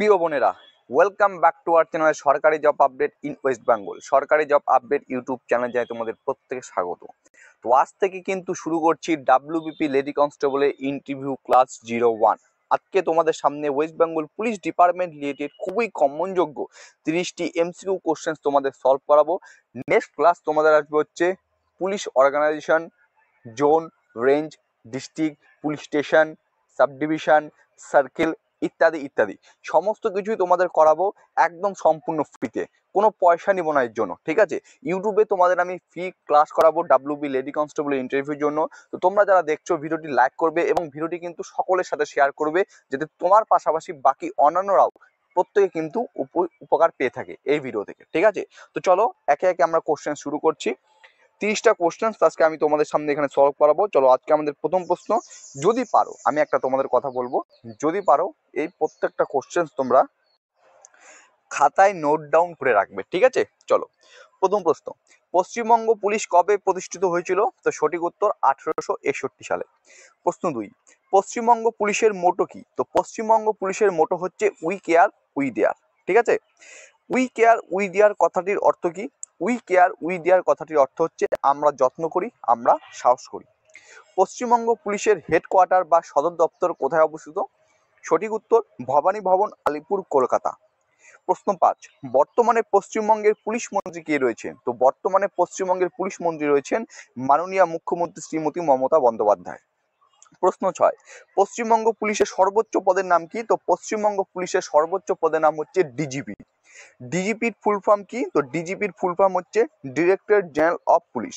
প্রিয় বোনেরা welcome back to our channel সরকারি job update in West Bengal সরকারি জব আপডেট ইউটিউব চ্যানেল যায় তোমাদের প্রত্যেকে স্বাগত তো আজ থেকে কিন্তু শুরু করছি ডাব্লিউবিপি লেডি কনস্টেবলের ইন্টারভিউ ক্লাস জিরো ওয়ান আজকে তোমাদের সামনে West Bengal police department related খুবই কমনযোগ্য তিরিশটি এমসিকিউ কোশ্চেন তোমাদের সলভ করাবো নেক্সট ক্লাস তোমাদের আসবে হচ্ছে police organisation zone range district police station subdivision circle ইত্যাদি ইত্যাদি সমস্ত কিছুই তোমাদের করাবো একদম সম্পূর্ণ ফ্রিতে কোনো পয়সা নিব না এর জন্য ঠিক আছে ইউটিউবে তোমাদের আমি ফ্রি ক্লাস করাবো ডাব্লিউবি লেডি কনস্টেবল ইন্টারভিউর জন্য তো তোমরা যারা দেখছো ভিডিওটি লাইক করবে এবং ভিডিওটি কিন্তু সকলের সাথে শেয়ার করবে যাতে তোমার পাশাপাশি বাকি অন্যান্যরাও প্রত্যেকে কিন্তু উপকার পেয়ে থাকে এই ভিডিও থেকে ঠিক আছে তো চলো একে একে আমরা কোশ্চেন শুরু করছি তিরিশটা কোশ্চেন আজকে আমি তোমাদের সামনে এখানে সলভ করাবো চলো আজকে আমাদের প্রথম প্রশ্ন যদি পারো আমি একটা তোমাদের কথা বলবো যদি পারো এই প্রত্যেকটা কোশ্চেন তোমরা খাতায় নোট ডাউন করে রাখবে ঠিক আছে চলো প্রথম প্রশ্ন পশ্চিমবঙ্গ পুলিশ কবে প্রতিষ্ঠিত হয়েছিল তো সঠিক উত্তর আঠেরোশো সালে প্রশ্ন দুই পশ্চিমবঙ্গ পুলিশের মোটো কি তো পশ্চিমবঙ্গ পুলিশের মোটো হচ্ছে উই কেয়ার উই দেয়ার ঠিক আছে উই কেয়ার উই দেয়ার কথাটির অর্থ কি উই কেয়ার উই দেয়ার কথাটির অর্থ হচ্ছে আমরা যত্ন করি আমরা সাহস করি পশ্চিমবঙ্গ পুলিশের হেডকোয়ার্টার বা সদর দপ্তর কোথায় অবস্থিত সঠিক উত্তর ভবানী ভবন আলিপুর কলকাতা প্রশ্ন পাঁচ বর্তমানে পশ্চিমবঙ্গের পুলিশ মন্ত্রী কে রয়েছেন তো বর্তমানে পশ্চিমবঙ্গের পুলিশ মন্ত্রী রয়েছেন মাননীয় মুখ্যমন্ত্রী শ্রীমতী মমতা বন্দ্যোপাধ্যায় প্রশ্ন ছয় পশ্চিমবঙ্গ পুলিশের সর্বোচ্চ পদের নাম কি তো পশ্চিমবঙ্গ পুলিশের সর্বোচ্চ পদের নাম হচ্ছে ডিজিপি ডিজিপির ফুল ফর্ম কি তো ডিজিপির ফুল ফর্ম হচ্ছে ডিরেক্টর জেনারেল অফ পুলিশ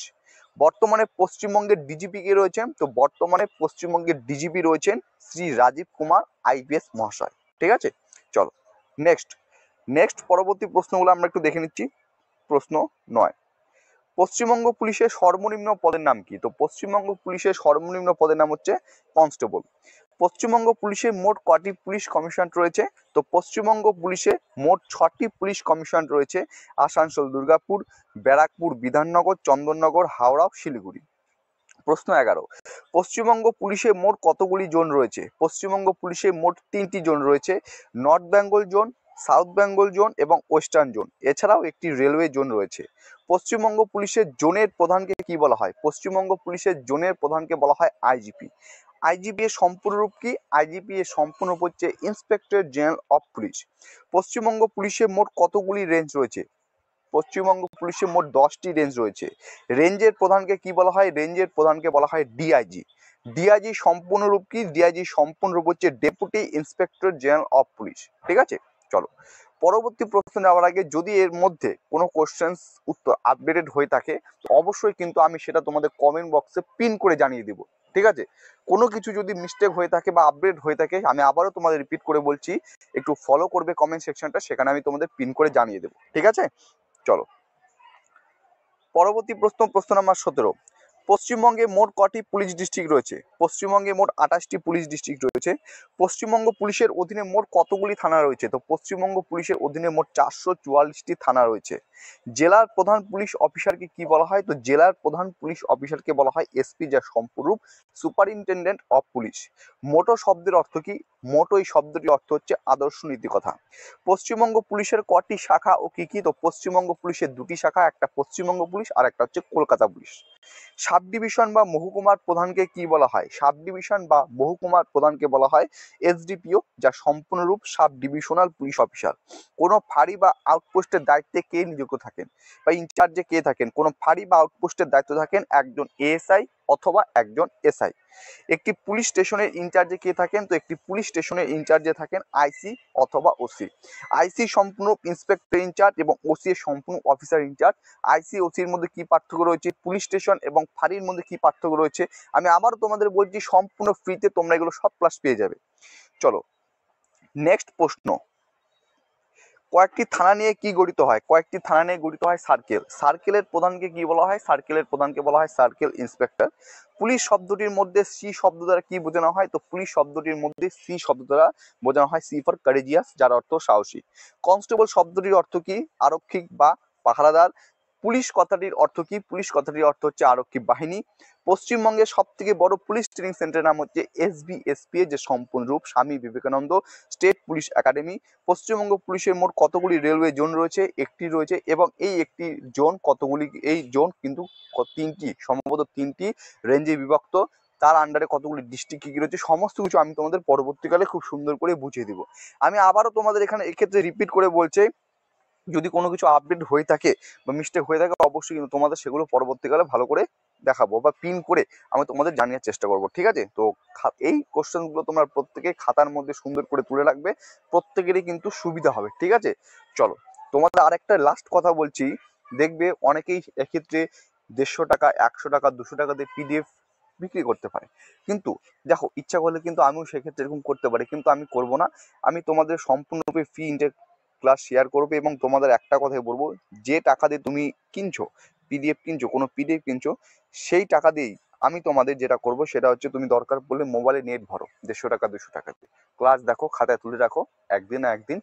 বর্তমানে পশ্চিমবঙ্গের ডিজিপি কে রয়েছেন তো বর্তমানে পশ্চিমবঙ্গের ডিজিপি রয়েছেন শ্রী রাজীব কুমার আইপিএস মহাশয় ঠিক আছে চলো নেক্সট নেক্সট পরবর্তী প্রশ্নগুলো আমরা একটু দেখে নিচ্ছি প্রশ্ন নয় পশ্চিমবঙ্গ পুলিশের সর্বনিম্ন পদের নাম কি তো পশ্চিমবঙ্গ পুলিশের সর্বনিম্ন পদের নাম হচ্ছে কনস্টেবল পশ্চিমবঙ্গ পুলিশে মোট কটি পুলিশ কমিশন রয়েছে তো পশ্চিমবঙ্গ পুলিশে মোট ছটি পুলিশ কমিশন রয়েছে আসানসোল দুর্গাপুর ব্যারাকপুর বিধাননগর চন্দননগর হাওড়া শিলিগুড়ি প্রশ্ন এগারো পশ্চিমবঙ্গ পুলিশে মোট কতগুলি জোন রয়েছে পশ্চিমবঙ্গ পুলিশে মোট তিনটি জোন রয়েছে North Bengal zone South Bengal zone এবং ওয়েস্টার্ন জোন এছাড়াও একটি রেলওয়ে জোন রয়েছে পশ্চিমবঙ্গ পুলিশের জোনের প্রধানকে কি বলা হয় পশ্চিমবঙ্গ পুলিশের জোনের প্রধানকে বলা হয় আইজিপি আইজিপিএ সম্পূর্ণরূপ কি আইজিপিএ সম্পূর্ণ হচ্ছে ইন্সপেক্টর জেনারেল অফ পুলিশ পশ্চিমবঙ্গ পুলিশে মোট কতগুলি রেঞ্জ রয়েছে পশ্চিমবঙ্গ পুলিশে মোট দশটি রেঞ্জ রয়েছে রেঞ্জের প্রধানকে কি বলা হয় রেঞ্জের প্রধানকে বলা হয় ডিআইজি ডিআইজি সম্পূর্ণরূপ কি ডিআইজি রূপ হচ্ছে deputy inspector general of police ঠিক আছে চলো পরবর্তী প্রশ্ন নেওয়ার আগে যদি এর মধ্যে কোনো কোশ্চেন্স উত্তর আপডেটেড হয়ে থাকে তো অবশ্যই কিন্তু আমি সেটা তোমাদের কমেন্ট বক্সে পিন করে জানিয়ে দিব ঠিক আছে কোনো কিছু যদি মিস্টেক হয়ে থাকে বা আপডেট হয়ে থাকে আমি আবারও তোমাদের রিপিট করে বলছি একটু ফলো করবে কমেন্ট সেকশনটা সেখানে আমি তোমাদের পিন করে জানিয়ে দেবো ঠিক আছে চলো পরবর্তী প্রশ্ন প্রশ্ন নাম্বার সতেরো পশ্চিমবঙ্গে মোট কটি পুলিশ ডিস্ট্রিক্ট রয়েছে পশ্চিমবঙ্গে মোট আঠাশটি পুলিশ ডিস্ট্রিক্ট রয়েছে পশ্চিমবঙ্গ পুলিশের অধীনে মোট কতগুলি থানা রয়েছে তো পশ্চিমবঙ্গ পুলিশের অধীনে মোট চারশো চুয়াল্লিশটি থানা রয়েছে জেলার প্রধান পুলিশ অফিসারকে কি বলা হয় তো জেলার প্রধান পুলিশ অফিসারকে বলা হয় এসপি যা সম্পূরূপ সুপারিনটেন্ডেন্ট অফ পুলিশ মোটো শব্দের অর্থ কি মোটো এই শব্দটির অর্থ হচ্ছে আদর্শ নীতি কথা পশ্চিমবঙ্গ পুলিশের কটি শাখা ও কি কি তো পশ্চিমবঙ্গ পুলিশের দুটি শাখা একটা পশ্চিমবঙ্গ পুলিশ আর একটা হচ্ছে কলকাতা পুলিশ সাব ডিভিশন বা মহকুমার প্রধানকে কি বলা হয় সাব ডিভিশন বা মহকুমার প্রধানকে বলা হয় এসডিপিও যা সম্পূর্ণরূপ সাব ডিভিশনাল পুলিশ অফিসার কোনো ফাঁড়ি বা আউটপোস্টের দায়িত্বে কে নিযুক্ত থাকেন বা ইনচার্জে কে থাকেন কোনো ফাঁড়ি বা আউটপোস্টের দায়িত্ব থাকেন একজন এএসআই অথবা একজন এসআই একটি পুলিশ স্টেশনের ইনচার্জে কে থাকেন তো একটি পুলিশ স্টেশনের ইনচার্জে থাকেন আইসি অথবা ওসি আইসি সম্পূর্ণ ইন্সপেক্টর ইনচার্জ এবং ওসি এর সম্পূর্ণ অফিসার ইনচার্জ আইসি ওসির মধ্যে কি পার্থক্য রয়েছে পুলিশ স্টেশন এবং ফাঁড়ির মধ্যে কি পার্থক্য রয়েছে আমি আবারও তোমাদের বলছি সম্পূর্ণ ফ্রিতে তোমরা এগুলো সব ক্লাস পেয়ে যাবে চলো নেক্সট প্রশ্ন কয়েকটি থানা নিয়ে কি গঠিত হয় কয়েকটি থানা নিয়ে গঠিত হয় সার্কেল সার্কেলের প্রধানকে কি বলা হয় সার্কেলের প্রধানকে বলা হয় সার্কেল ইন্সপেক্টর পুলিশ শব্দটির মধ্যে সি শব্দ দ্বারা কি বোঝানো হয় তো পুলিশ শব্দটির মধ্যে সি শব্দ দ্বারা বোঝানো হয় সি ফর কারেজিয়াস যার অর্থ সাহসী কনস্টেবল শব্দটির অর্থ কি আরক্ষিক বা পাহারাদার পুলিশ কথাটির অর্থ কি পুলিশ কথাটির অর্থ হচ্ছে আরক্ষী বাহিনী পশ্চিমবঙ্গের সব থেকে বড় পুলিশ ট্রেনিং সেন্টারের নাম হচ্ছে এস বি যে সম্পূর্ণ রূপ Swami Vivekananda state police academy পশ্চিমবঙ্গ পুলিশের মোট কতগুলি রেলওয়ে জোন রয়েছে একটি রয়েছে এবং এই একটি জোন কতগুলি এই জোন কিন্তু তিনটি সম্ভবত তিনটি রেঞ্জে বিভক্ত তার আন্ডারে কতগুলি ডিস্ট্রিক্ট কী কী রয়েছে সমস্ত কিছু আমি তোমাদের পরবর্তীকালে খুব সুন্দর করে বুঝিয়ে দিব আমি আবারও তোমাদের এখানে এক্ষেত্রে রিপিট করে বলছি যদি কোনো কিছু আপডেট হয়ে থাকে বা মিস্টেক হয়ে থাকে অবশ্যই কিন্তু তোমাদের সেগুলো পরবর্তীকালে ভালো করে দেখাবো বা পিন করে আমি তোমাদের জানিয়ার চেষ্টা করব ঠিক আছে তো এই কোশ্চেনগুলো তোমরা প্রত্যেকে খাতার মধ্যে সুন্দর করে তুলে রাখবে প্রত্যেকেরই কিন্তু সুবিধা হবে ঠিক আছে চলো তোমাদের আরেকটা লাস্ট কথা বলছি দেখবে অনেকেই এক্ষেত্রে দেড়শো টাকা একশো টাকা দুশো টাকা দিয়ে পিডিএফ বিক্রি করতে পারে কিন্তু দেখো ইচ্ছা করলে কিন্তু আমিও সেক্ষেত্রে এরকম করতে পারি কিন্তু আমি করব না আমি তোমাদের সম্পূর্ণরূপে ফি ক্লাস শেয়ার করবে এবং তোমাদের একটা কথাই বলবো যে টাকা দিয়ে তুমি কিনছো পিডিএফ কিনছো কোনো পিডিএফ কিনছো সেই টাকা দিয়েই আমি তোমাদের যেটা করব সেটা হচ্ছে তুমি দরকার পড়লে মোবাইলে নেট ভরো দেড়শো টাকা দুশো টাকা দিয়ে ক্লাস দেখো খাতায় তুলে রাখো একদিন না একদিন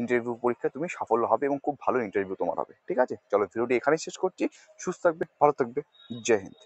ইন্টারভিউ পরীক্ষায় তুমি সাফল্য হবে এবং খুব ভালো ইন্টারভিউ তোমার হবে ঠিক আছে চলো ভিডিওটি এখানেই শেষ করছি সুস্থ থাকবে ভালো থাকবে জয় হিন্দ